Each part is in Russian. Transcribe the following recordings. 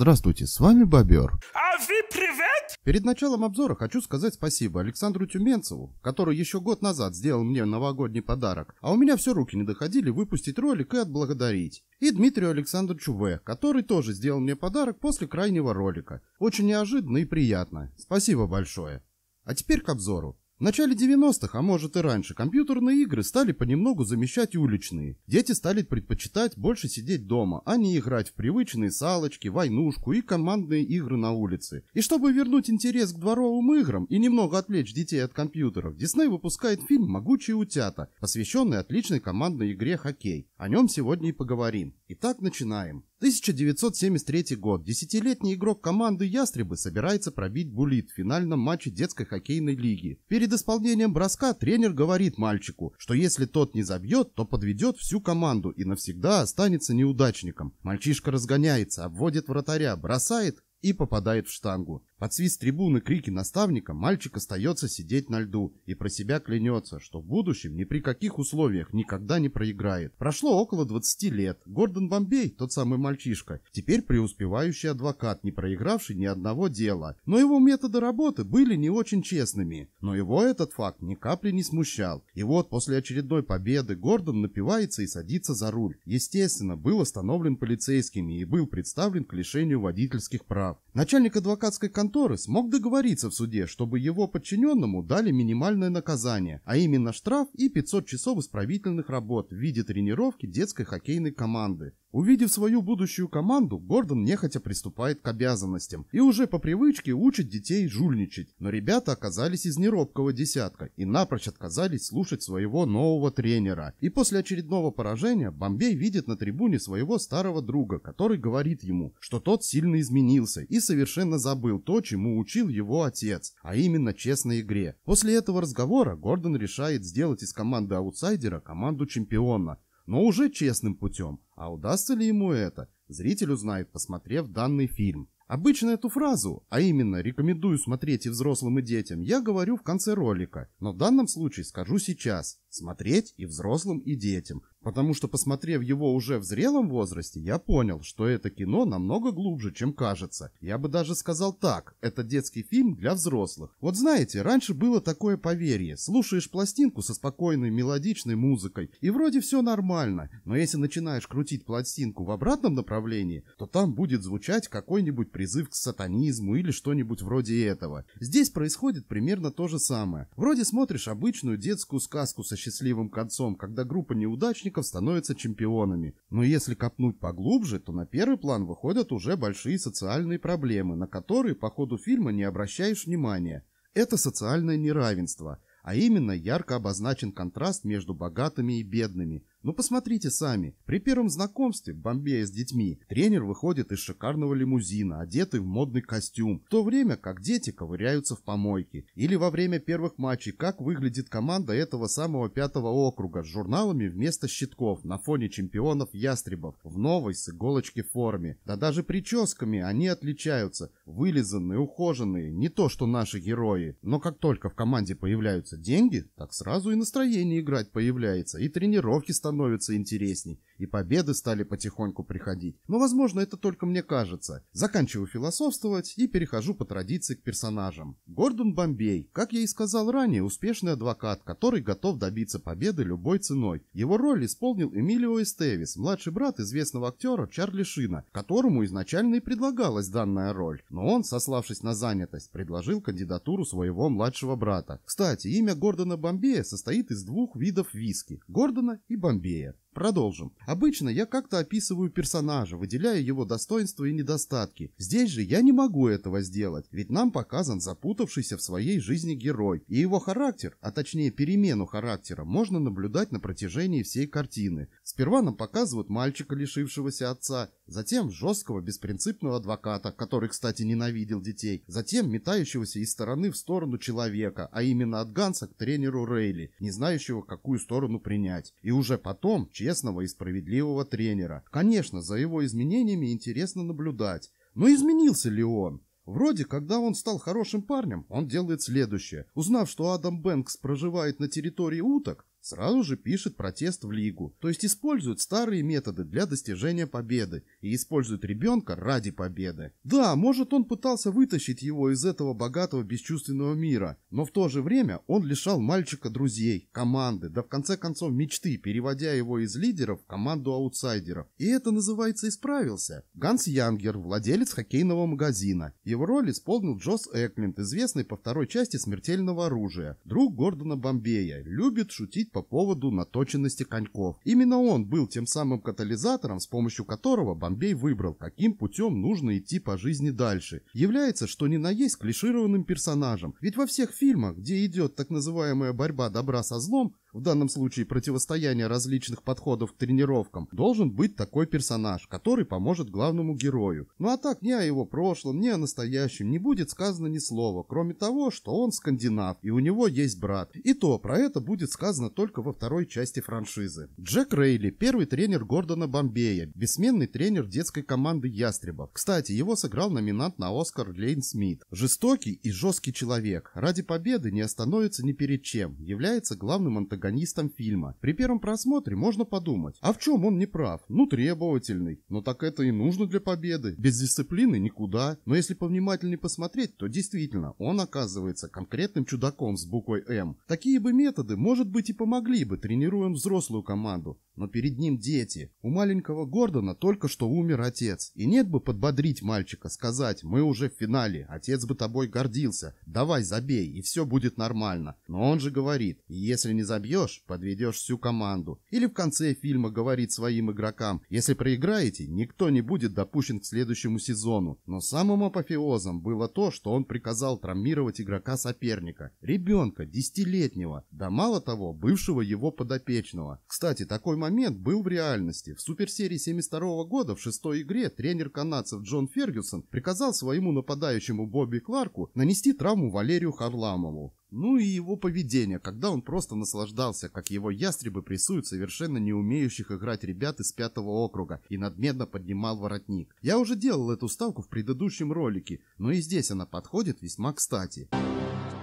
Здравствуйте, с вами Бобер. А вы привет! Перед началом обзора хочу сказать спасибо Александру Тюменцеву, который еще год назад сделал мне новогодний подарок, а у меня все руки не доходили выпустить ролик и отблагодарить. И Дмитрию Александровичу В, который тоже сделал мне подарок после крайнего ролика. Очень неожиданно и приятно. Спасибо большое. А теперь к обзору. В начале 90-х, а может и раньше, компьютерные игры стали понемногу замещать уличные. Дети стали предпочитать больше сидеть дома, а не играть в привычные салочки, войнушку и командные игры на улице. И чтобы вернуть интерес к дворовым играм и немного отвлечь детей от компьютеров, Дисней выпускает фильм «Могучие утята», посвященный отличной командной игре хоккей. О нем сегодня и поговорим. Итак, начинаем. 1973 год. Десятилетний игрок команды «Ястребы» собирается пробить булит в финальном матче детской хоккейной лиги. Перед исполнением броска тренер говорит мальчику, что если тот не забьет, то подведет всю команду и навсегда останется неудачником. Мальчишка разгоняется, обводит вратаря, бросает и попадает в штангу. Под свист трибуны крики наставника мальчик остается сидеть на льду и про себя клянется, что в будущем ни при каких условиях никогда не проиграет. Прошло около 20 лет. Гордон Бомбей, тот самый мальчишка, теперь преуспевающий адвокат, не проигравший ни одного дела. Но его методы работы были не очень честными. Но его этот факт ни капли не смущал. И вот после очередной победы Гордон напивается и садится за руль. Естественно, был остановлен полицейскими и был представлен к лишению водительских прав. Начальник адвокатской конторы Торры смог договориться в суде, чтобы его подчиненному дали минимальное наказание, а именно штраф и 500 часов исправительных работ в виде тренировки детской хоккейной команды. Увидев свою будущую команду, Гордон нехотя приступает к обязанностям и уже по привычке учит детей жульничать. Но ребята оказались из неробкого десятка и напрочь отказались слушать своего нового тренера. И после очередного поражения Бомбей видит на трибуне своего старого друга, который говорит ему, что тот сильно изменился и совершенно забыл то, чему учил его отец, а именно честной игре. После этого разговора Гордон решает сделать из команды аутсайдера команду чемпиона, но уже честным путем. А удастся ли ему это, зритель узнает, посмотрев данный фильм. Обычно эту фразу, а именно «рекомендую смотреть и взрослым, и детям», я говорю в конце ролика, но в данном случае скажу сейчас «смотреть и взрослым, и детям», Потому что, посмотрев его уже в зрелом возрасте, я понял, что это кино намного глубже, чем кажется. Я бы даже сказал так, это детский фильм для взрослых. Вот знаете, раньше было такое поверье. Слушаешь пластинку со спокойной мелодичной музыкой, и вроде все нормально. Но если начинаешь крутить пластинку в обратном направлении, то там будет звучать какой-нибудь призыв к сатанизму или что-нибудь вроде этого. Здесь происходит примерно то же самое. Вроде смотришь обычную детскую сказку со счастливым концом, когда группа неудачников защитников становятся чемпионами. Но если копнуть поглубже, то на первый план выходят уже большие социальные проблемы, на которые по ходу фильма не обращаешь внимания. Это социальное неравенство, а именно ярко обозначен контраст между богатыми и бедными – ну посмотрите сами, при первом знакомстве, бомбея с детьми, тренер выходит из шикарного лимузина, одетый в модный костюм, в то время как дети ковыряются в помойке. Или во время первых матчей, как выглядит команда этого самого пятого округа с журналами вместо щитков на фоне чемпионов ястребов в новой с иголочки форме. Да даже прическами они отличаются, вылизанные, ухоженные, не то что наши герои. Но как только в команде появляются деньги, так сразу и настроение играть появляется, и тренировки становятся становится интересней, и победы стали потихоньку приходить. Но, возможно, это только мне кажется. Заканчиваю философствовать и перехожу по традиции к персонажам. Гордон Бомбей, как я и сказал ранее, успешный адвокат, который готов добиться победы любой ценой. Его роль исполнил Эмилио Эстевис, младший брат известного актера Чарли Шина, которому изначально и предлагалась данная роль. Но он, сославшись на занятость, предложил кандидатуру своего младшего брата. Кстати, имя Гордона Бомбея состоит из двух видов виски – Гордона и Бомбея. NBA. Продолжим. Обычно я как-то описываю персонажа, выделяю его достоинства и недостатки. Здесь же я не могу этого сделать, ведь нам показан запутавшийся в своей жизни герой. И его характер, а точнее перемену характера, можно наблюдать на протяжении всей картины. Сперва нам показывают мальчика, лишившегося отца, затем жесткого беспринципного адвоката, который, кстати, ненавидел детей, затем метающегося из стороны в сторону человека, а именно от Ганса к тренеру Рейли, не знающего, какую сторону принять. И уже потом, честного и справедливого тренера. Конечно, за его изменениями интересно наблюдать. Но изменился ли он? Вроде, когда он стал хорошим парнем, он делает следующее. Узнав, что Адам Бэнкс проживает на территории уток, Сразу же пишет протест в лигу, то есть используют старые методы для достижения победы и используют ребенка ради победы. Да, может он пытался вытащить его из этого богатого бесчувственного мира, но в то же время он лишал мальчика друзей, команды, да в конце концов мечты, переводя его из лидеров в команду аутсайдеров. И это называется «исправился». Ганс Янгер, владелец хоккейного магазина. Его роль исполнил Джосс Эклинд, известный по второй части «Смертельного оружия», друг Гордона Бомбея, любит шутить спросить по поводу наточенности коньков. Именно он был тем самым катализатором, с помощью которого Бомбей выбрал, каким путем нужно идти по жизни дальше. Является, что ни на есть клишированным персонажем, ведь во всех фильмах, где идет так называемая борьба добра со злом, в данном случае противостояние различных подходов к тренировкам, должен быть такой персонаж, который поможет главному герою. Ну а так ни о его прошлом, ни о настоящем не будет сказано ни слова, кроме того, что он скандинав и у него есть брат. И то про это будет сказано только во второй части франшизы. Джек Рейли, первый тренер Гордона Бомбея, бессменный тренер детской команды Ястребов. Кстати, его сыграл номинант на Оскар Лейн Смит. Жестокий и жесткий человек. Ради победы не остановится ни перед чем. Является главным антагонистом антагонистом фильма. При первом просмотре можно подумать, а в чем он не прав? Ну, требовательный. Но так это и нужно для победы. Без дисциплины никуда. Но если повнимательнее посмотреть, то действительно, он оказывается конкретным чудаком с буквой «М». Такие бы методы, может быть, и помогли бы, тренируем взрослую команду. Но перед ним дети. У маленького Гордона только что умер отец. И нет бы подбодрить мальчика, сказать «Мы уже в финале, отец бы тобой гордился, давай забей, и все будет нормально». Но он же говорит «Если не забьешь, собьешь, подведешь всю команду. Или в конце фильма говорит своим игрокам, если проиграете, никто не будет допущен к следующему сезону. Но самым апофеозом было то, что он приказал травмировать игрока соперника. Ребенка, десятилетнего, да мало того, бывшего его подопечного. Кстати, такой момент был в реальности. В суперсерии 72 года в шестой игре тренер канадцев Джон Фергюсон приказал своему нападающему Бобби Кларку нанести травму Валерию Харламову. Ну и его поведение, когда он просто наслаждался, как его ястребы прессуют совершенно не умеющих играть ребят из пятого округа и надменно поднимал воротник. Я уже делал эту ставку в предыдущем ролике, но и здесь она подходит весьма кстати.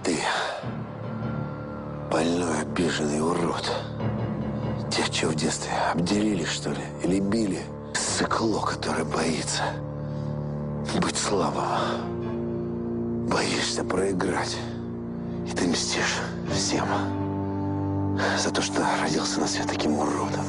Ты больной обиженный урод. Тебя что в детстве обделили что ли? Или били? Сыкло, которое боится быть слабым. Боишься проиграть. И ты мстишь всем за то, что родился на свет таким уродом.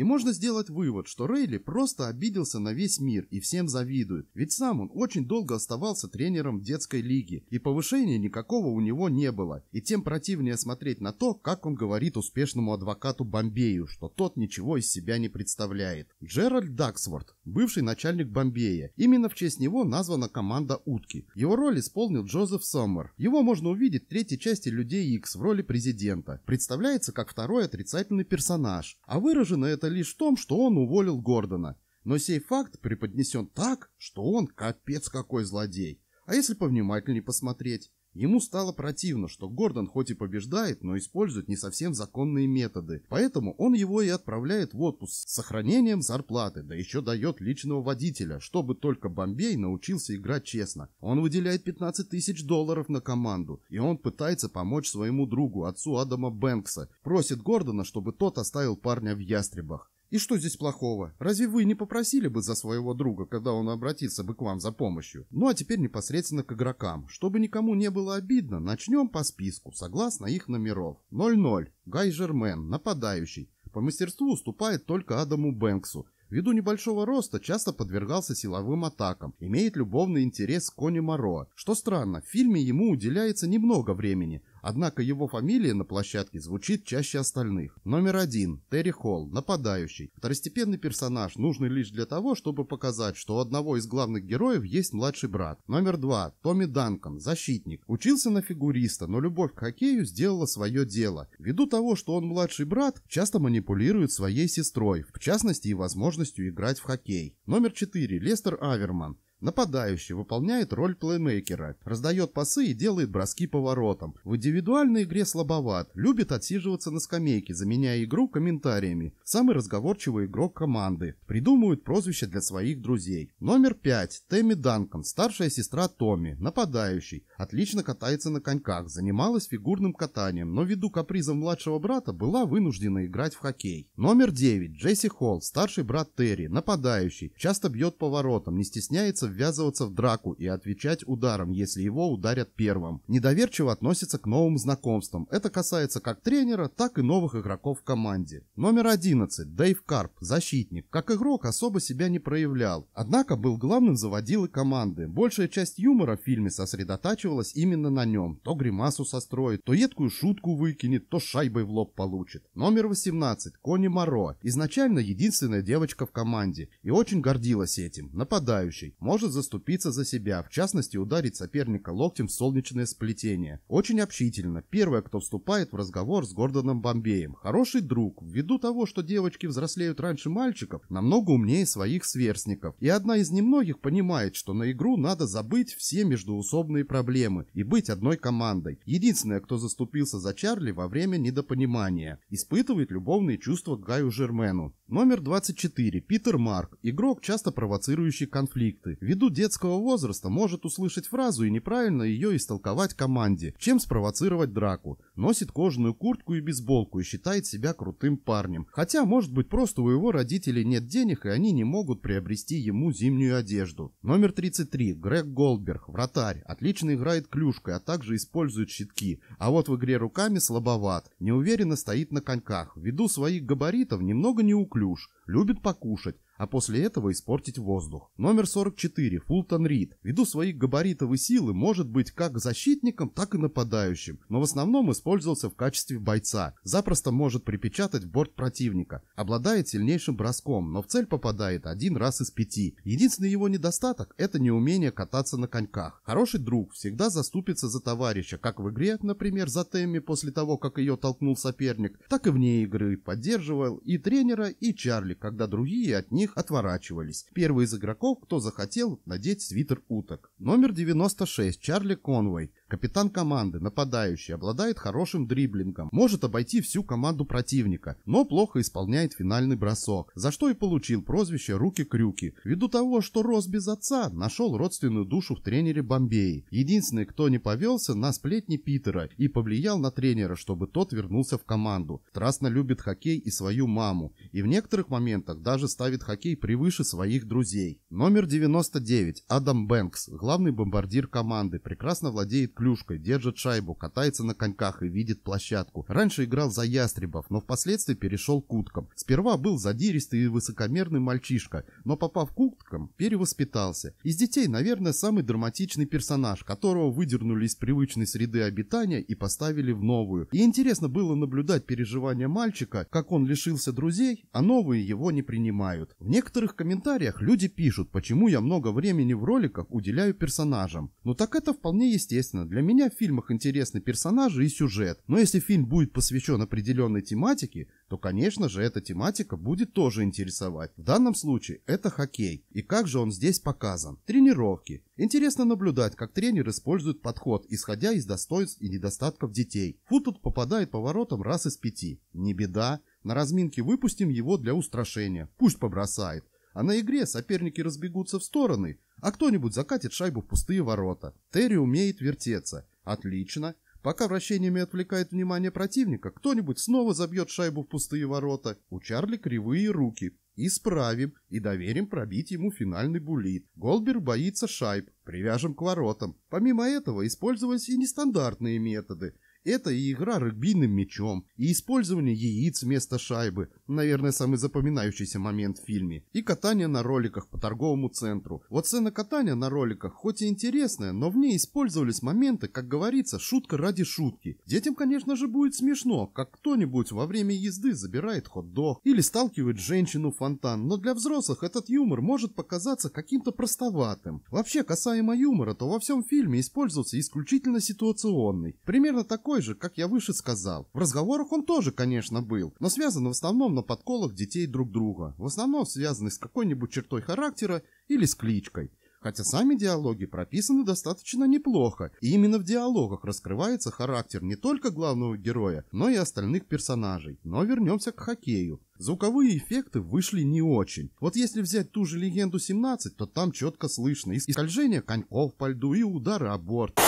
И можно сделать вывод, что Рейли просто обиделся на весь мир и всем завидует, ведь сам он очень долго оставался тренером детской лиги, и повышения никакого у него не было, и тем противнее смотреть на то, как он говорит успешному адвокату Бомбею, что тот ничего из себя не представляет. Джеральд Даксворт, бывший начальник Бомбея, именно в честь него названа команда «Утки». Его роль исполнил Джозеф Соммер. Его можно увидеть в третьей части «Людей Икс» в роли президента. Представляется как второй отрицательный персонаж, а выражено это лишь в том, что он уволил Гордона. Но сей факт преподнесен так, что он капец какой злодей. А если повнимательнее посмотреть? Ему стало противно, что Гордон хоть и побеждает, но использует не совсем законные методы, поэтому он его и отправляет в отпуск с сохранением зарплаты, да еще дает личного водителя, чтобы только Бомбей научился играть честно. Он выделяет 15 тысяч долларов на команду, и он пытается помочь своему другу, отцу Адама Бэнкса, просит Гордона, чтобы тот оставил парня в ястребах. И что здесь плохого? Разве вы не попросили бы за своего друга, когда он обратится бы к вам за помощью? Ну а теперь непосредственно к игрокам. Чтобы никому не было обидно, начнем по списку, согласно их номеров. 0-0. Гай Жермен, нападающий. По мастерству уступает только Адаму Бэнксу. Ввиду небольшого роста часто подвергался силовым атакам, имеет любовный интерес к Кони Моро. Что странно, в фильме ему уделяется немного времени, Однако его фамилия на площадке звучит чаще остальных. Номер один – Терри Холл, нападающий. Второстепенный персонаж, нужный лишь для того, чтобы показать, что у одного из главных героев есть младший брат. Номер два – Томми Данкан, защитник. Учился на фигуриста, но любовь к хоккею сделала свое дело. Ввиду того, что он младший брат, часто манипулирует своей сестрой, в частности и возможностью играть в хоккей. Номер четыре – Лестер Аверман. Нападающий выполняет роль плеймейкера, раздает пасы и делает броски по воротам. В индивидуальной игре слабоват, любит отсиживаться на скамейке, заменяя игру комментариями. Самый разговорчивый игрок команды. Придумывает прозвища для своих друзей. Номер 5. Тэмми Данкан, старшая сестра Томми, нападающий. Отлично катается на коньках, занималась фигурным катанием, но ввиду капризов младшего брата была вынуждена играть в хоккей. Номер 9. Джесси Холл, старший брат Терри, нападающий. Часто бьет по воротам, не стесняется ввязываться в драку и отвечать ударом, если его ударят первым. Недоверчиво относится к новым знакомствам. Это касается как тренера, так и новых игроков в команде. Номер 11. Дэйв Карп, защитник. Как игрок особо себя не проявлял. Однако был главным заводилой команды. Большая часть юмора в фильме сосредотачивалась именно на нем. То гримасу состроит, то едкую шутку выкинет, то шайбой в лоб получит. Номер 18. Кони Моро. Изначально единственная девочка в команде и очень гордилась этим. Нападающий. Может может заступиться за себя, в частности ударить соперника локтем в солнечное сплетение. Очень общительно, первая, кто вступает в разговор с Гордоном Бомбеем. Хороший друг, ввиду того, что девочки взрослеют раньше мальчиков, намного умнее своих сверстников. И одна из немногих понимает, что на игру надо забыть все междуусобные проблемы и быть одной командой. Единственная, кто заступился за Чарли во время недопонимания, испытывает любовные чувства к Гаю Жермену. Номер 24. Питер Марк. Игрок, часто провоцирующий конфликты. Ввиду детского возраста может услышать фразу и неправильно ее истолковать команде, чем спровоцировать драку. Носит кожаную куртку и бейсболку и считает себя крутым парнем. Хотя, может быть, просто у его родителей нет денег и они не могут приобрести ему зимнюю одежду. Номер 33. Грег Голдберг. Вратарь. Отлично играет клюшкой, а также использует щитки. А вот в игре руками слабоват. Неуверенно стоит на коньках. Ввиду своих габаритов немного неуклюж неуклюж, любит покушать, а после этого испортить воздух. Номер 44. Фултон Рид. Ввиду своих габаритов и силы может быть как защитником, так и нападающим, но в основном использовался в качестве бойца. Запросто может припечатать в борт противника. Обладает сильнейшим броском, но в цель попадает один раз из пяти. Единственный его недостаток – это неумение кататься на коньках. Хороший друг всегда заступится за товарища, как в игре, например, за Тэмми после того, как ее толкнул соперник, так и вне игры, поддерживал и тренера, и Чарли, когда другие от них других отворачивались. Первый из игроков, кто захотел, надеть свитер уток. Номер 96 Чарли Конвой. Капитан команды, нападающий, обладает хорошим дриблингом, может обойти всю команду противника, но плохо исполняет финальный бросок, за что и получил прозвище «Руки-крюки», ввиду того, что рос без отца, нашел родственную душу в тренере Бомбеи. Единственный, кто не повелся, на сплетни Питера и повлиял на тренера, чтобы тот вернулся в команду. Страстно любит хоккей и свою маму, и в некоторых моментах даже ставит хоккей превыше своих друзей. Номер 99. Адам Бэнкс, главный бомбардир команды, прекрасно владеет клюшкой, держит шайбу, катается на коньках и видит площадку. Раньше играл за ястребов, но впоследствии перешел к уткам. Сперва был задиристый и высокомерный мальчишка, но попав к уткам, перевоспитался. Из детей, наверное, самый драматичный персонаж, которого выдернули из привычной среды обитания и поставили в новую. И интересно было наблюдать переживания мальчика, как он лишился друзей, а новые его не принимают. В некоторых комментариях люди пишут, почему я много времени в роликах уделяю персонажам. Но ну, так это вполне естественно, для меня в фильмах интересны персонажи и сюжет, но если фильм будет посвящен определенной тематике, то, конечно же, эта тематика будет тоже интересовать. В данном случае это хоккей. И как же он здесь показан? Тренировки. Интересно наблюдать, как тренер использует подход, исходя из достоинств и недостатков детей. Фу тут попадает по воротам раз из пяти. Не беда. На разминке выпустим его для устрашения. Пусть побросает. А на игре соперники разбегутся в стороны, а кто-нибудь закатит шайбу в пустые ворота. Терри умеет вертеться. Отлично. Пока вращениями отвлекает внимание противника, кто-нибудь снова забьет шайбу в пустые ворота. У Чарли кривые руки. Исправим и доверим пробить ему финальный булит. Голбер боится шайб. Привяжем к воротам. Помимо этого использовались и нестандартные методы – это и игра рыгбийным мячом, и использование яиц вместо шайбы, наверное, самый запоминающийся момент в фильме, и катание на роликах по торговому центру. Вот сцена катания на роликах хоть и интересная, но в ней использовались моменты, как говорится, шутка ради шутки. Детям, конечно же, будет смешно, как кто-нибудь во время езды забирает хот-дог или сталкивает женщину в фонтан, но для взрослых этот юмор может показаться каким-то простоватым. Вообще, касаемо юмора, то во всем фильме используется исключительно ситуационный. Примерно такой такой же, как я выше сказал. В разговорах он тоже, конечно, был, но связан в основном на подколах детей друг друга, в основном связаны с какой-нибудь чертой характера или с кличкой. Хотя сами диалоги прописаны достаточно неплохо, и именно в диалогах раскрывается характер не только главного героя, но и остальных персонажей. Но вернемся к хоккею. Звуковые эффекты вышли не очень. Вот если взять ту же «Легенду 17», то там четко слышно и скольжение коньков по льду, и удары о борт.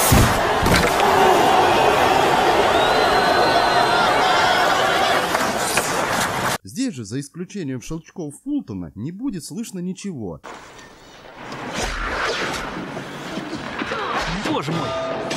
Здесь же, за исключением щелчков Фултона, не будет слышно ничего. Боже мой!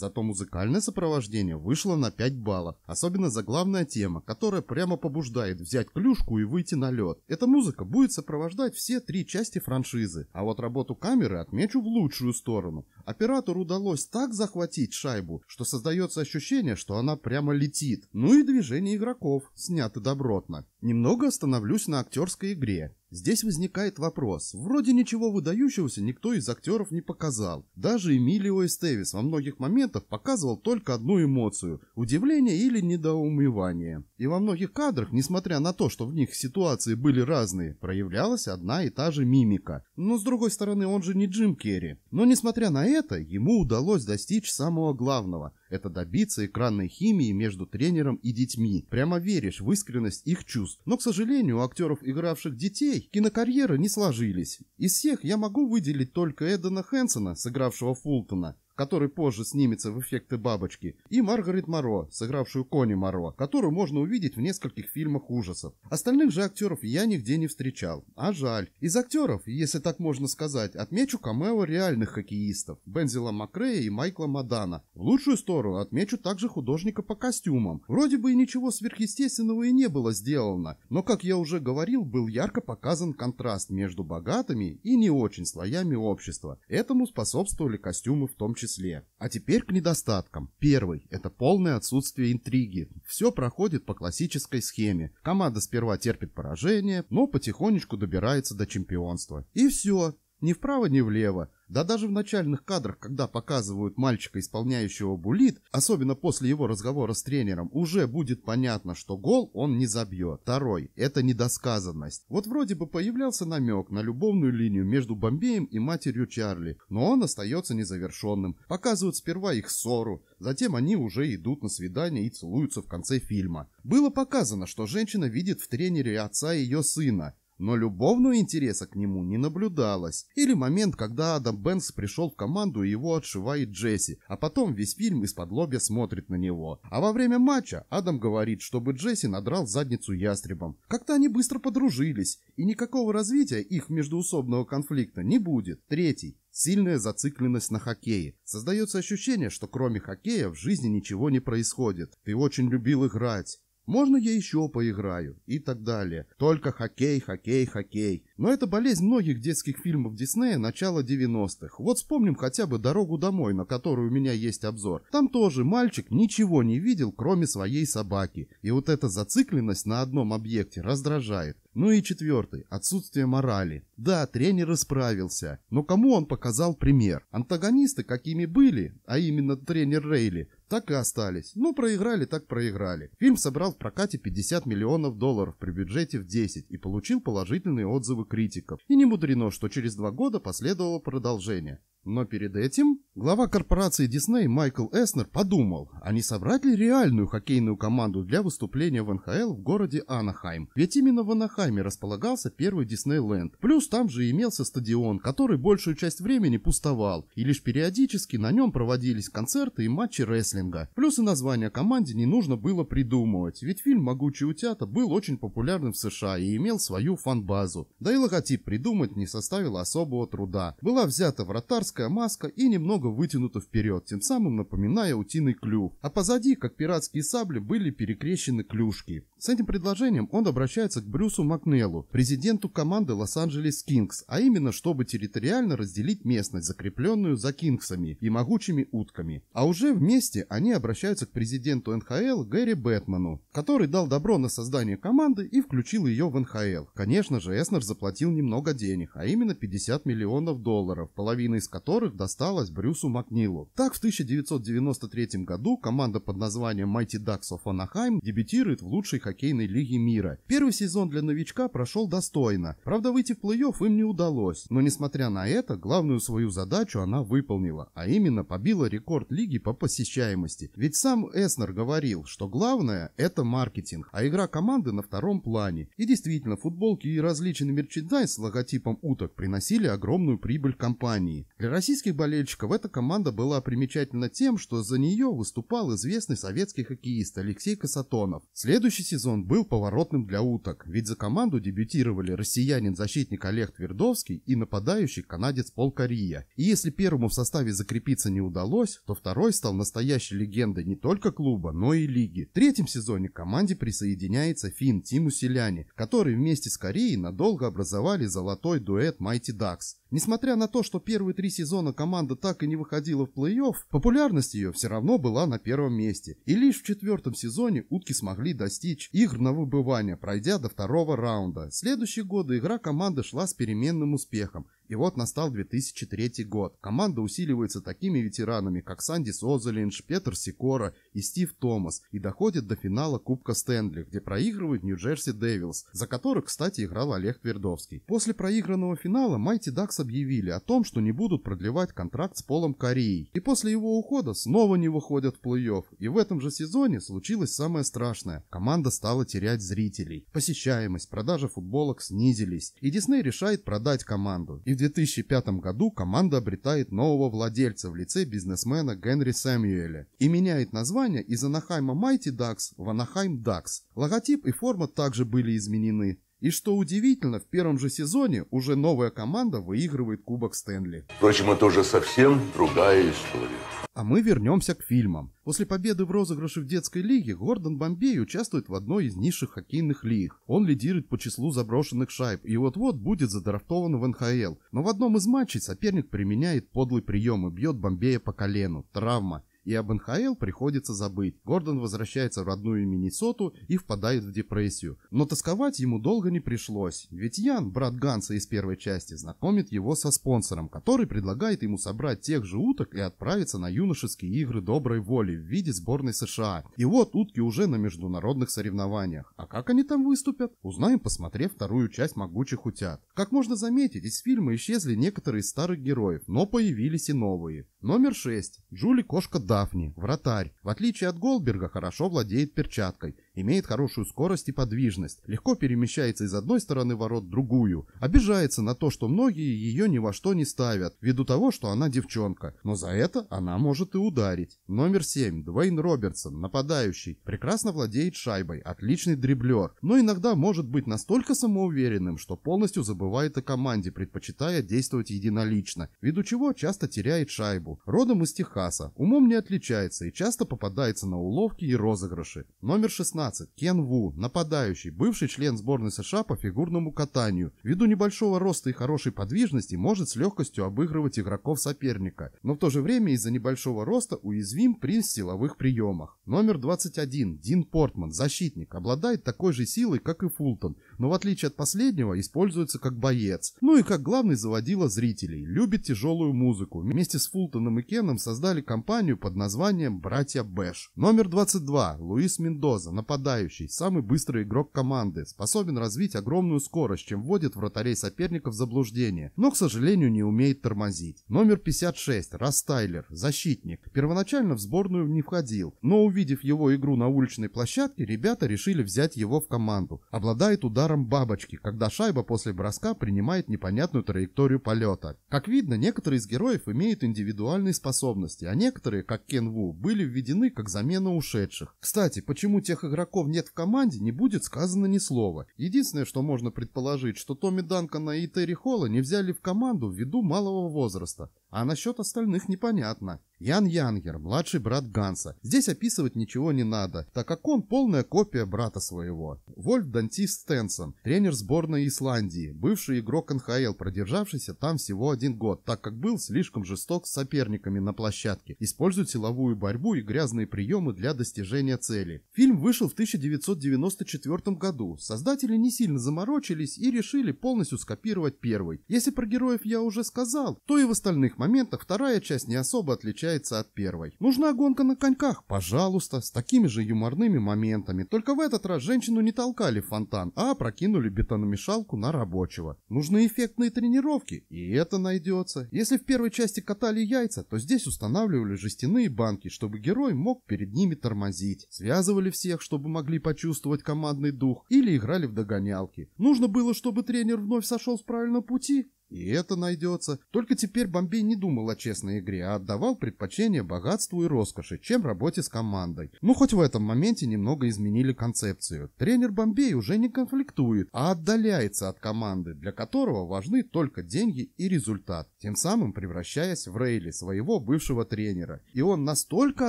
Зато музыкальное сопровождение вышло на 5 баллов. Особенно за главная тема, которая прямо побуждает взять клюшку и выйти на лед. Эта музыка будет сопровождать все три части франшизы. А вот работу камеры отмечу в лучшую сторону. Оператору удалось так захватить шайбу, что создается ощущение, что она прямо летит. Ну и движение игроков сняты добротно. Немного остановлюсь на актерской игре. Здесь возникает вопрос. Вроде ничего выдающегося никто из актеров не показал. Даже Эмилио Эстевис во многих моментах показывал только одну эмоцию – удивление или недоумевание. И во многих кадрах, несмотря на то, что в них ситуации были разные, проявлялась одна и та же мимика. Но с другой стороны, он же не Джим Керри. Но несмотря на это, ему удалось достичь самого главного – это добиться экранной химии между тренером и детьми. Прямо веришь в искренность их чувств. Но, к сожалению, у актеров, игравших детей, кинокарьеры не сложились. Из всех я могу выделить только Эдена Хэнсона, сыгравшего Фултона, который позже снимется в «Эффекты бабочки», и Маргарет Моро, сыгравшую Кони Моро, которую можно увидеть в нескольких фильмах ужасов. Остальных же актеров я нигде не встречал, а жаль. Из актеров, если так можно сказать, отмечу камео реальных хоккеистов Бензила Макрея и Майкла Мадана. В лучшую сторону отмечу также художника по костюмам. Вроде бы и ничего сверхъестественного и не было сделано, но, как я уже говорил, был ярко показан контраст между богатыми и не очень слоями общества. Этому способствовали костюмы в том числе числе. А теперь к недостаткам. Первый – это полное отсутствие интриги. Все проходит по классической схеме. Команда сперва терпит поражение, но потихонечку добирается до чемпионства. И все. Ни вправо, ни влево. Да даже в начальных кадрах, когда показывают мальчика, исполняющего булит, особенно после его разговора с тренером, уже будет понятно, что гол он не забьет. Второй – это недосказанность. Вот вроде бы появлялся намек на любовную линию между Бомбеем и матерью Чарли, но он остается незавершенным. Показывают сперва их ссору, затем они уже идут на свидание и целуются в конце фильма. Было показано, что женщина видит в тренере отца ее сына, но любовного интереса к нему не наблюдалось. Или момент, когда Адам Бенкс пришел в команду и его отшивает Джесси, а потом весь фильм из-под лобья смотрит на него. А во время матча Адам говорит, чтобы Джесси надрал задницу ястребом. Как-то они быстро подружились, и никакого развития их междуусобного конфликта не будет. Третий. Сильная зацикленность на хоккее. Создается ощущение, что кроме хоккея в жизни ничего не происходит. Ты очень любил играть. Можно я еще поиграю? И так далее. Только хоккей, хоккей, хоккей. Но это болезнь многих детских фильмов Диснея начала 90-х. Вот вспомним хотя бы «Дорогу домой», на которую у меня есть обзор. Там тоже мальчик ничего не видел, кроме своей собаки. И вот эта зацикленность на одном объекте раздражает. Ну и четвертый. Отсутствие морали. Да, тренер исправился. Но кому он показал пример? Антагонисты, какими были, а именно тренер Рейли, так и остались. Ну, проиграли, так проиграли. Фильм собрал в прокате 50 миллионов долларов при бюджете в 10 и получил положительные отзывы критиков. И не мудрено, что через два года последовало продолжение. Но перед этим глава корпорации Дисней Майкл Эснер подумал, а не собрать ли реальную хоккейную команду для выступления в НХЛ в городе Анахайм? Ведь именно в Анахайме располагался первый Диснейленд. Плюс там же имелся стадион, который большую часть времени пустовал, и лишь периодически на нем проводились концерты и матчи рестлинга рестлинга. Плюс и название команде не нужно было придумывать, ведь фильм «Могучие утята» был очень популярным в США и имел свою фан-базу. Да и логотип придумать не составило особого труда. Была взята вратарская маска и немного вытянута вперед, тем самым напоминая утиный клюв. А позади, как пиратские сабли, были перекрещены клюшки. С этим предложением он обращается к Брюсу Макнеллу, президенту команды Лос-Анджелес Кингс, а именно, чтобы территориально разделить местность, закрепленную за Кингсами и могучими утками. А уже вместе они обращаются к президенту НХЛ Гэри Бэтмену, который дал добро на создание команды и включил ее в НХЛ. Конечно же, Эснер заплатил немного денег, а именно 50 миллионов долларов, половина из которых досталась Брюсу Макнилу. Так, в 1993 году команда под названием Mighty Ducks of Anaheim дебютирует в лучшей хоккейной лиге мира. Первый сезон для новичка прошел достойно. Правда, выйти в плей-офф им не удалось, но несмотря на это, главную свою задачу она выполнила, а именно побила рекорд лиги по посещаемости стоимости. Ведь сам Эснер говорил, что главное – это маркетинг, а игра команды на втором плане. И действительно, футболки и различный мерчендайз с логотипом уток приносили огромную прибыль компании. Для российских болельщиков эта команда была примечательна тем, что за нее выступал известный советский хоккеист Алексей Касатонов. Следующий сезон был поворотным для уток, ведь за команду дебютировали россиянин-защитник Олег Твердовский и нападающий канадец Пол Кория. И если первому в составе закрепиться не удалось, то второй стал настоящим настоящей легендой не только клуба, но и лиги. В третьем сезоне команде присоединяется фин Тиму Селяни, который вместе с Кореей надолго образовали золотой дуэт Mighty Ducks. Несмотря на то, что первые три сезона команда так и не выходила в плей-офф, популярность ее все равно была на первом месте. И лишь в четвертом сезоне утки смогли достичь игр на выбывание, пройдя до второго раунда. В следующие годы игра команды шла с переменным успехом, и вот настал 2003 год. Команда усиливается такими ветеранами, как Санди Созелинж, Петр Сикора и Стив Томас, и доходит до финала Кубка Стэнли, где проигрывают Нью-Джерси Дэвилс, за который, кстати, играл Олег Твердовский. После проигранного финала Майти Дакс объявили о том, что не будут продлевать контракт с Полом Кореей. И после его ухода снова не выходят в плей-офф. И в этом же сезоне случилось самое страшное. Команда стала терять зрителей. Посещаемость, продажа футболок снизились. И Дисней решает продать команду. И в 2005 году команда обретает нового владельца в лице бизнесмена Генри Сэмюэля и меняет название из Анахайма Майти Дакс в Анахайм Дакс. Логотип и форма также были изменены. И что удивительно, в первом же сезоне уже новая команда выигрывает Кубок Стэнли. Впрочем, это уже совсем другая история. А мы вернемся к фильмам. После победы в розыгрыше в детской лиге Гордон Бомбей участвует в одной из низших хоккейных лиг. Он лидирует по числу заброшенных шайб и вот-вот будет задрафтован в НХЛ. Но в одном из матчей соперник применяет подлый прием и бьет Бомбея по колену. Травма и об НХЛ приходится забыть. Гордон возвращается в родную Миннесоту и впадает в депрессию. Но тосковать ему долго не пришлось, ведь Ян, брат Ганса из первой части, знакомит его со спонсором, который предлагает ему собрать тех же уток и отправиться на юношеские игры доброй воли в виде сборной США. И вот утки уже на международных соревнованиях. А как они там выступят? Узнаем, посмотрев вторую часть «Могучих утят». Как можно заметить, из фильма исчезли некоторые старых героев, но появились и новые. Номер 6. Джули Кошка Дафни, вратарь. В отличие от Голберга, хорошо владеет перчаткой Имеет хорошую скорость и подвижность, легко перемещается из одной стороны ворот в другую, обижается на то, что многие ее ни во что не ставят, ввиду того, что она девчонка, но за это она может и ударить. Номер 7. Дуэйн Робертсон, нападающий, прекрасно владеет шайбой, отличный дриблер, но иногда может быть настолько самоуверенным, что полностью забывает о команде, предпочитая действовать единолично, ввиду чего часто теряет шайбу. Родом из Техаса, умом не отличается и часто попадается на уловки и розыгрыши. Номер 16. 16. Кен Ву, нападающий, бывший член сборной США по фигурному катанию. Ввиду небольшого роста и хорошей подвижности может с легкостью обыгрывать игроков соперника, но в то же время из-за небольшого роста уязвим при силовых приемах. Номер 21. Дин Портман, защитник, обладает такой же силой, как и Фултон, но в отличие от последнего используется как боец. Ну и как главный заводила зрителей, любит тяжелую музыку. Вместе с Фултоном и Кеном создали компанию под названием «Братья Бэш». Номер 22. Луис Мендоза, нападающий, самый быстрый игрок команды, способен развить огромную скорость, чем вводит вратарей соперников в заблуждение, но, к сожалению, не умеет тормозить. Номер 56, Растайлер, защитник. Первоначально в сборную не входил, но увидев его игру на уличной площадке, ребята решили взять его в команду. Обладает ударом бабочки, когда шайба после броска принимает непонятную траекторию полета. Как видно, некоторые из героев имеют индивидуальные способности, а некоторые, как Кен Ву, были введены как замена ушедших. Кстати, почему тех игроков игроков нет в команде, не будет сказано ни слова. Единственное, что можно предположить, что Томми Данкона и Терри Холла не взяли в команду ввиду малого возраста. А насчет остальных непонятно. Ян Янгер, младший брат Ганса. Здесь описывать ничего не надо, так как он полная копия брата своего. Вольф Данти Стенсон, тренер сборной Исландии, бывший игрок НХЛ, продержавшийся там всего один год, так как был слишком жесток с соперниками на площадке, использует силовую борьбу и грязные приемы для достижения цели. Фильм вышел в 1994 году. Создатели не сильно заморочились и решили полностью скопировать первый. Если про героев я уже сказал, то и в остальных моментах вторая часть не особо отличается от первой. Нужна гонка на коньках, пожалуйста, с такими же юморными моментами. Только в этот раз женщину не толкали в фонтан, а прокинули бетономешалку на рабочего. Нужны эффектные тренировки, и это найдется. Если в первой части катали яйца, то здесь устанавливали жестяные банки, чтобы герой мог перед ними тормозить. Связывали всех, чтобы могли почувствовать командный дух, или играли в догонялки. Нужно было, чтобы тренер вновь сошел с правильного пути? И это найдется. Только теперь Бомбей не думал о честной игре, а отдавал предпочтение богатству и роскоши, чем работе с командой. Ну, хоть в этом моменте немного изменили концепцию. Тренер Бомбей уже не конфликтует, а отдаляется от команды, для которого важны только деньги и результат, тем самым превращаясь в Рейли, своего бывшего тренера. И он настолько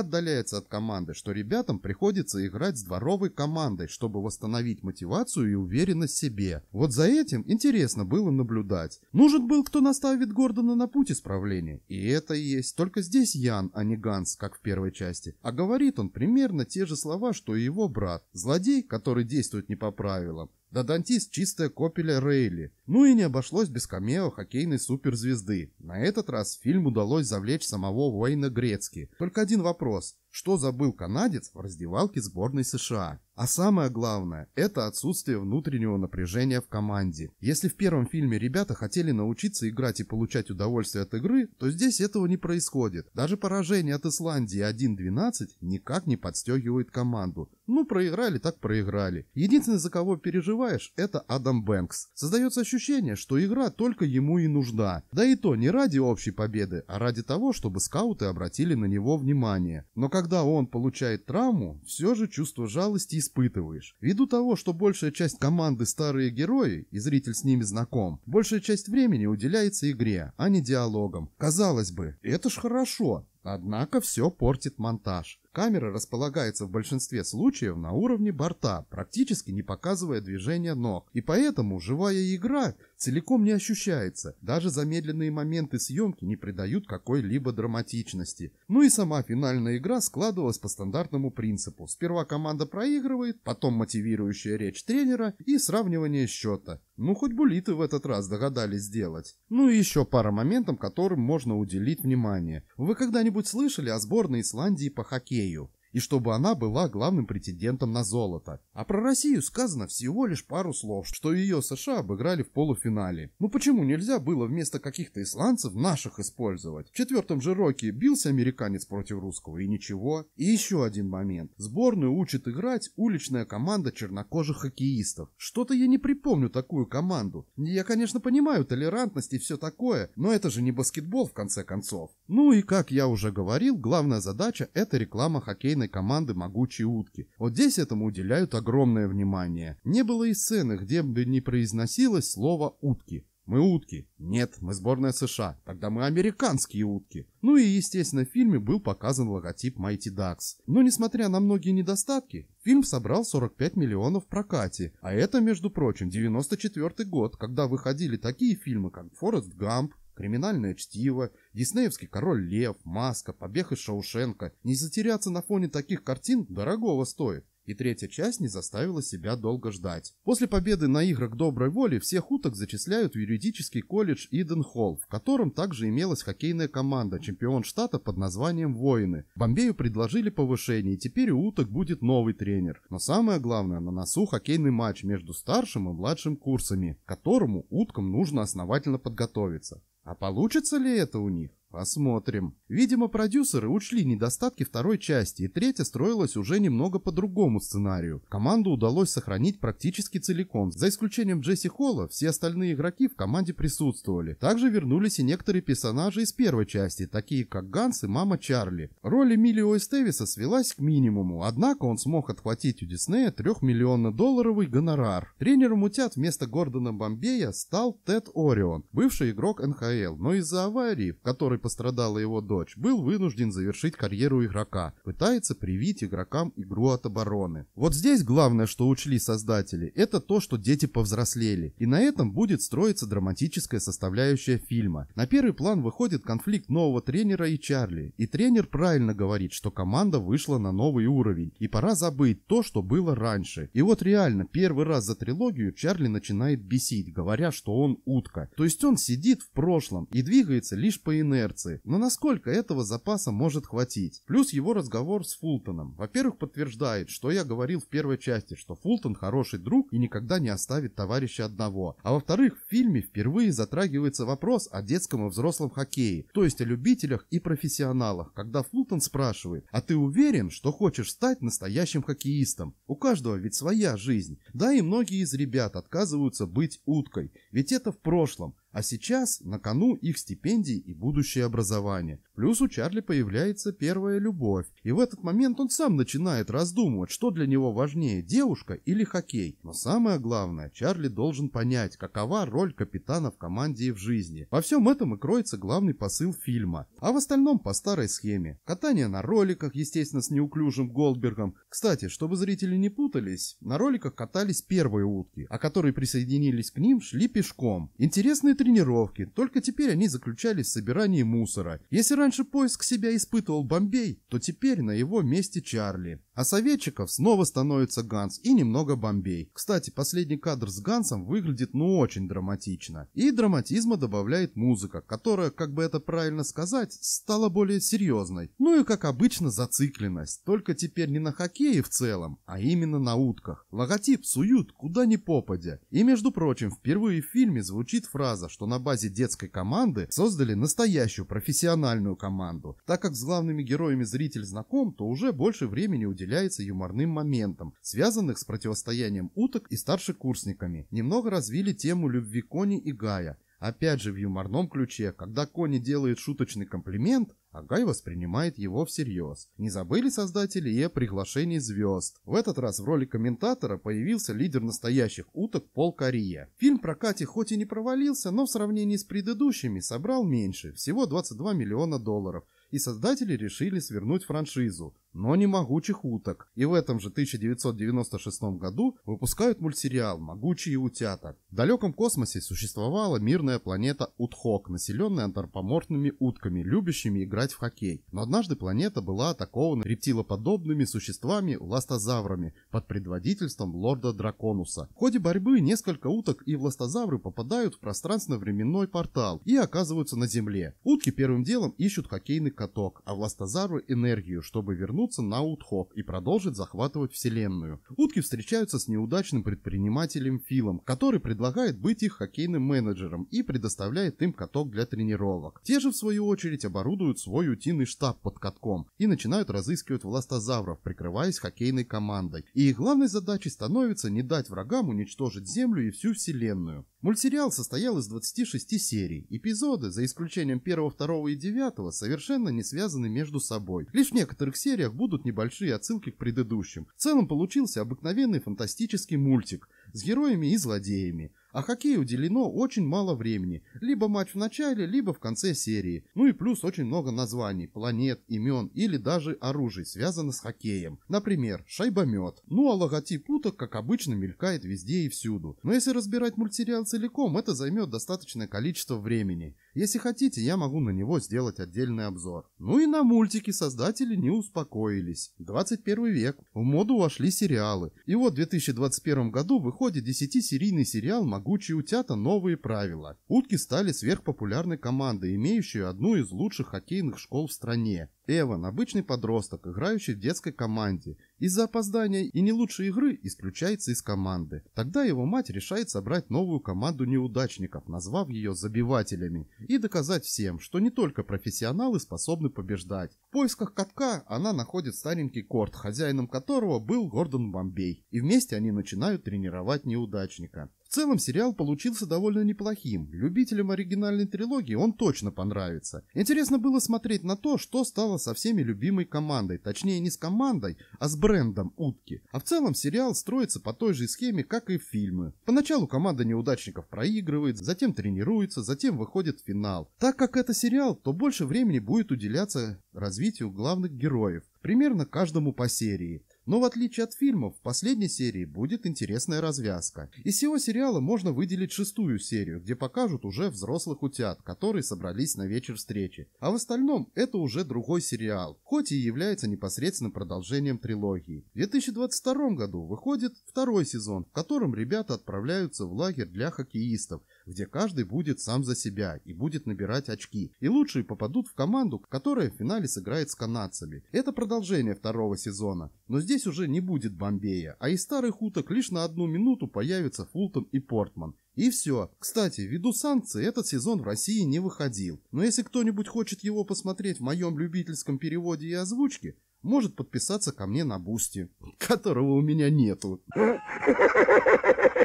отдаляется от команды, что ребятам приходится играть с дворовой командой, чтобы восстановить мотивацию и уверенность в себе. Вот за этим интересно было наблюдать. Ну Нужен был, кто наставит Гордона на путь исправления. И это и есть. Только здесь Ян, а не Ганс, как в первой части. А говорит он примерно те же слова, что и его брат. Злодей, который действует не по правилам. Додонтист – чистая копия Рейли. Ну и не обошлось без камео хоккейной суперзвезды. На этот раз фильм удалось завлечь самого Уэйна Грецки. Только один вопрос. Что забыл канадец в раздевалке сборной США? А самое главное – это отсутствие внутреннего напряжения в команде. Если в первом фильме ребята хотели научиться играть и получать удовольствие от игры, то здесь этого не происходит. Даже поражение от Исландии 1-12 никак не подстегивает команду. Ну, проиграли, так проиграли. Единственный, за кого переживаешь, это Адам Бэнкс. Создается ощущение, что игра только ему и нужна. Да и то не ради общей победы, а ради того, чтобы скауты обратили на него внимание. Но когда он получает травму, все же чувство жалости испытываешь. Ввиду того, что большая часть команды старые герои, и зритель с ними знаком, большая часть времени уделяется игре, а не диалогам. Казалось бы, это ж хорошо, Однако все портит монтаж. Камера располагается в большинстве случаев на уровне борта, практически не показывая движения ног. И поэтому живая игра целиком не ощущается. Даже замедленные моменты съемки не придают какой-либо драматичности. Ну и сама финальная игра складывалась по стандартному принципу. Сперва команда проигрывает, потом мотивирующая речь тренера и сравнивание счета. Ну, хоть булиты в этот раз догадались сделать. Ну и еще пара моментов, которым можно уделить внимание. Вы когда-нибудь слышали о сборной Исландии по хоккею? cheio и чтобы она была главным претендентом на золото. А про Россию сказано всего лишь пару слов, что ее США обыграли в полуфинале. Ну почему нельзя было вместо каких-то исландцев наших использовать? В четвертом же роке бился американец против русского и ничего. И еще один момент. Сборную учит играть уличная команда чернокожих хоккеистов. Что-то я не припомню такую команду. Я, конечно, понимаю толерантность и все такое, но это же не баскетбол в конце концов. Ну и как я уже говорил, главная задача это реклама хоккейной главной команды «Могучие утки». Вот здесь этому уделяют огромное внимание. Не было и сцены, где бы не произносилось слово «утки». Мы утки. Нет, мы сборная США. Тогда мы американские утки. Ну и, естественно, в фильме был показан логотип Mighty Ducks. Но, несмотря на многие недостатки, фильм собрал 45 миллионов в прокате. А это, между прочим, 94 год, когда выходили такие фильмы, как «Форест Гамп», Криминальное чтиво, диснеевский король лев, маска, побег из Шаушенка. Не затеряться на фоне таких картин дорогого стоит. И третья часть не заставила себя долго ждать. После победы на играх доброй воли всех уток зачисляют в юридический колледж Иден Холл, в котором также имелась хоккейная команда, чемпион штата под названием «Воины». Бомбею предложили повышение, и теперь у уток будет новый тренер. Но самое главное, на носу хоккейный матч между старшим и младшим курсами, к которому уткам нужно основательно подготовиться. А получится ли это у них? Посмотрим. Видимо, продюсеры учли недостатки второй части, и третья строилась уже немного по другому сценарию. Команду удалось сохранить практически целиком. За исключением Джесси Холла, все остальные игроки в команде присутствовали. Также вернулись и некоторые персонажи из первой части, такие как Ганс и Мама Чарли. Роль Эмилио Эстевиса свелась к минимуму, однако он смог отхватить у Диснея 3-миллионно-долларовый гонорар. Тренером утят вместо Гордона Бомбея стал Тед Орион, бывший игрок НХЛ, но из-за аварии, в которой пострадала его дочь, был вынужден завершить карьеру игрока, пытается привить игрокам игру от обороны. Вот здесь главное, что учли создатели, это то, что дети повзрослели, и на этом будет строиться драматическая составляющая фильма. На первый план выходит конфликт нового тренера и Чарли, и тренер правильно говорит, что команда вышла на новый уровень, и пора забыть то, что было раньше. И вот реально, первый раз за трилогию Чарли начинает бесить, говоря, что он утка. То есть он сидит в прошлом и двигается лишь по инерции, коммерции. Но насколько этого запаса может хватить? Плюс его разговор с Фултоном. Во-первых, подтверждает, что я говорил в первой части, что Фултон хороший друг и никогда не оставит товарища одного. А во-вторых, в фильме впервые затрагивается вопрос о детском и взрослом хоккее, то есть о любителях и профессионалах, когда Фултон спрашивает, а ты уверен, что хочешь стать настоящим хоккеистом? У каждого ведь своя жизнь. Да и многие из ребят отказываются быть уткой, ведь это в прошлом. А сейчас на кону их стипендии и будущее образование, Плюс у Чарли появляется первая любовь, и в этот момент он сам начинает раздумывать, что для него важнее, девушка или хоккей. Но самое главное, Чарли должен понять, какова роль капитана в команде и в жизни. Во всем этом и кроется главный посыл фильма. А в остальном по старой схеме. Катание на роликах, естественно, с неуклюжим Голдбергом. Кстати, чтобы зрители не путались, на роликах катались первые утки, а которые присоединились к ним, шли пешком. Интересные тренировки, только теперь они заключались в собирании мусора. Если раньше поиск себя испытывал Бомбей, то теперь на его месте Чарли. А советчиков снова становится Ганс и немного Бомбей. Кстати, последний кадр с Гансом выглядит ну очень драматично. И драматизма добавляет музыка, которая, как бы это правильно сказать, стала более серьезной. Ну и как обычно зацикленность, только теперь не на хоккее в целом, а именно на утках. Логотип суют куда ни попадя. И между прочим, впервые в фильме звучит фраза, что на базе детской команды создали настоящую профессиональную музыкальную команду. Так как с главными героями зритель знаком, то уже больше времени уделяется юморным моментам, связанных с противостоянием уток и старшекурсниками. Немного развили тему любви Кони и Гая – Опять же в юморном ключе, когда Кони делает шуточный комплимент, Агай воспринимает его всерьез. Не забыли создатели и о приглашении звезд. В этот раз в роли комментатора появился лидер настоящих уток Пол Кория. Фильм про Кати хоть и не провалился, но в сравнении с предыдущими собрал меньше, всего 22 миллиона долларов. И создатели решили свернуть франшизу но не могучих уток. И в этом же 1996 году выпускают мультсериал «Могучие утята». В далеком космосе существовала мирная планета Утхок, населенная антропоморфными утками, любящими играть в хоккей. Но однажды планета была атакована рептилоподобными существами ластозаврами под предводительством лорда Драконуса. В ходе борьбы несколько уток и властозавры попадают в пространственно-временной портал и оказываются на Земле. Утки первым делом ищут хоккейный каток, а властозавры энергию, чтобы вернуть вернуться на Утхоп и продолжить захватывать вселенную. Утки встречаются с неудачным предпринимателем Филом, который предлагает быть их хоккейным менеджером и предоставляет им каток для тренировок. Те же, в свою очередь, оборудуют свой утиный штаб под катком и начинают разыскивать властозавров, прикрываясь хоккейной командой. И их главной задачей становится не дать врагам уничтожить Землю и всю вселенную. Мультсериал состоял из 26 серий. Эпизоды, за исключением 1, 2 и 9, совершенно не связаны между собой. Лишь в некоторых сериях выпусках будут небольшие отсылки к предыдущим. В целом получился обыкновенный фантастический мультик с героями и злодеями. А хоккею уделено очень мало времени. Либо матч в начале, либо в конце серии. Ну и плюс очень много названий, планет, имен или даже оружий связано с хоккеем. Например, шайбомет. Ну а логотип уток, как обычно, мелькает везде и всюду. Но если разбирать мультсериал целиком, это займет достаточное количество времени. Если хотите, я могу на него сделать отдельный обзор. Ну и на мультики создатели не успокоились. 21 век. В моду вошли сериалы. И вот в 2021 году выходит 10-серийный сериал «Могучие утята. Новые правила». Утки стали сверхпопулярной командой, имеющей одну из лучших хоккейных школ в стране. Эван – обычный подросток, играющий в детской команде. Из-за опоздания и не лучшей игры исключается из команды. Тогда его мать решает собрать новую команду неудачников, назвав ее «забивателями», и доказать всем, что не только профессионалы способны побеждать. В поисках катка она находит старенький корт, хозяином которого был Гордон Бомбей. И вместе они начинают тренировать неудачника. В целом сериал получился довольно неплохим. Любителям оригинальной трилогии он точно понравится. Интересно было смотреть на то, что стало со всеми любимой командой. Точнее, не с командой, а с брендом утки. А в целом сериал строится по той же схеме, как и фильмы. Поначалу команда неудачников проигрывает, затем тренируется, затем выходит в финал. Так как это сериал, то больше времени будет уделяться развитию главных героев примерно каждому по серии. Но в отличие от фильмов, в последней серии будет интересная развязка. Из всего сериала можно выделить шестую серию, где покажут уже взрослых утят, которые собрались на вечер встречи. А в остальном это уже другой сериал, хоть и является непосредственным продолжением трилогии. В 2022 году выходит второй сезон, в котором ребята отправляются в лагерь для хоккеистов, где каждый будет сам за себя и будет набирать очки. И лучшие попадут в команду, которая в финале сыграет с канадцами. Это продолжение второго сезона. Но здесь уже не будет Бомбея, а из старых уток лишь на одну минуту появятся Фултон и Портман. И все. Кстати, ввиду санкций этот сезон в России не выходил. Но если кто-нибудь хочет его посмотреть в моем любительском переводе и озвучке, может подписаться ко мне на Бусти, которого у меня нету.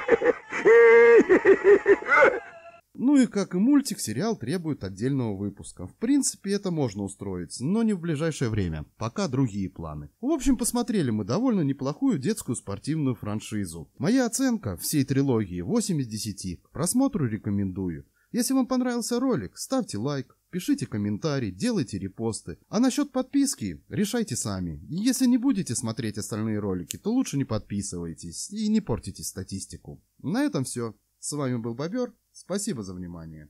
Ну и как и мультик, сериал требует отдельного выпуска. В принципе, это можно устроить, но не в ближайшее время. Пока другие планы. В общем, посмотрели мы довольно неплохую детскую спортивную франшизу. Моя оценка всей трилогии 8 из 10. К просмотру рекомендую. Если вам понравился ролик, ставьте лайк, пишите комментарии, делайте репосты. А насчет подписки решайте сами. Если не будете смотреть остальные ролики, то лучше не подписывайтесь и не портите статистику. На этом все. С вами был Бобер. Спасибо за внимание.